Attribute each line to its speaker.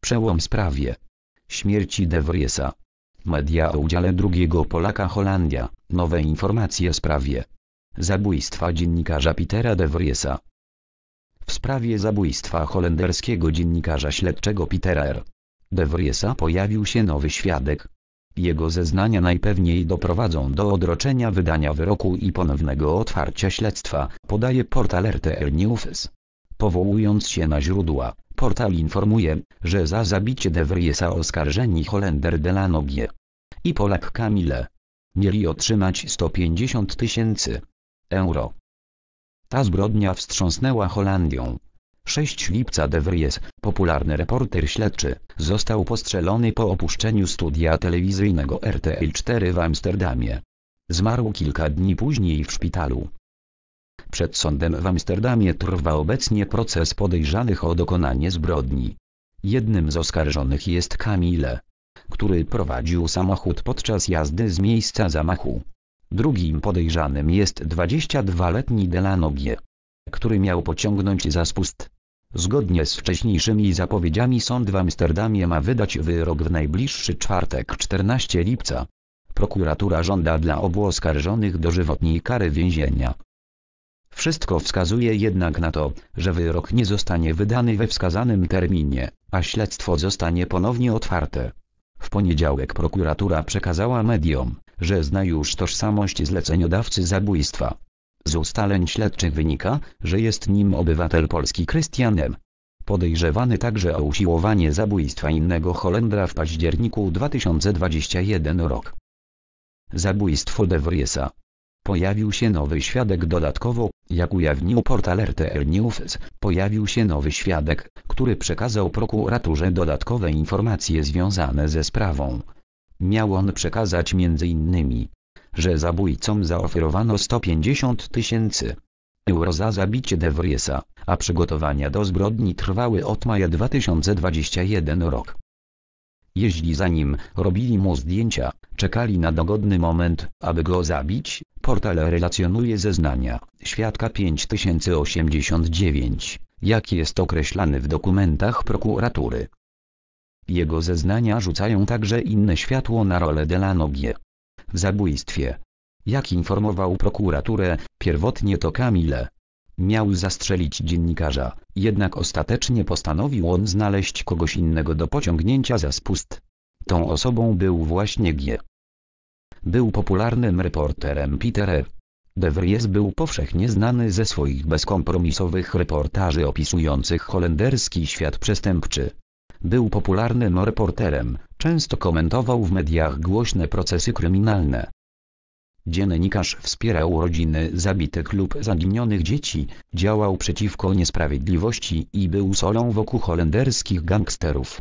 Speaker 1: Przełom sprawie. Śmierci De Vriesa. Media o udziale drugiego Polaka Holandia. Nowe informacje sprawie. Zabójstwa dziennikarza Petera De Vriesa. W sprawie zabójstwa holenderskiego dziennikarza śledczego Petera R. De Vriesa pojawił się nowy świadek. Jego zeznania najpewniej doprowadzą do odroczenia wydania wyroku i ponownego otwarcia śledztwa, podaje portal RTL News. Powołując się na źródła, Portal informuje, że za zabicie De Vriesa oskarżeni Holender Delanogie i Polak Kamile mieli otrzymać 150 tysięcy euro. Ta zbrodnia wstrząsnęła Holandią. 6 lipca De Vries, popularny reporter śledczy, został postrzelony po opuszczeniu studia telewizyjnego RTL4 w Amsterdamie. Zmarł kilka dni później w szpitalu. Przed sądem w Amsterdamie trwa obecnie proces podejrzanych o dokonanie zbrodni. Jednym z oskarżonych jest Kamile, który prowadził samochód podczas jazdy z miejsca zamachu. Drugim podejrzanym jest 22-letni Delanogie, który miał pociągnąć za spust. Zgodnie z wcześniejszymi zapowiedziami sąd w Amsterdamie ma wydać wyrok w najbliższy czwartek 14 lipca. Prokuratura żąda dla obu oskarżonych dożywotniej kary więzienia. Wszystko wskazuje jednak na to, że wyrok nie zostanie wydany we wskazanym terminie, a śledztwo zostanie ponownie otwarte. W poniedziałek prokuratura przekazała mediom, że zna już tożsamość zleceniodawcy zabójstwa. Z ustaleń śledczych wynika, że jest nim obywatel Polski Krystianem. Podejrzewany także o usiłowanie zabójstwa innego Holendra w październiku 2021 rok. Zabójstwo De Vriesa Pojawił się nowy świadek dodatkowo, jak ujawnił portal RTL News, pojawił się nowy świadek, który przekazał prokuraturze dodatkowe informacje związane ze sprawą. Miał on przekazać m.in., że zabójcom zaoferowano 150 tysięcy euro za zabicie De Vriesa, a przygotowania do zbrodni trwały od maja 2021 rok. Jeśli za nim, robili mu zdjęcia, czekali na dogodny moment, aby go zabić. Portal relacjonuje zeznania, świadka 5089, jak jest określany w dokumentach prokuratury. Jego zeznania rzucają także inne światło na rolę Delanogie. W zabójstwie. Jak informował prokuraturę, pierwotnie to Kamile, Miał zastrzelić dziennikarza, jednak ostatecznie postanowił on znaleźć kogoś innego do pociągnięcia za spust. Tą osobą był właśnie G. Był popularnym reporterem Peter F. E. De Vries był powszechnie znany ze swoich bezkompromisowych reportaży opisujących holenderski świat przestępczy. Był popularnym reporterem, często komentował w mediach głośne procesy kryminalne. Dziennikarz wspierał rodziny zabitych lub zaginionych dzieci, działał przeciwko niesprawiedliwości i był solą wokół holenderskich gangsterów.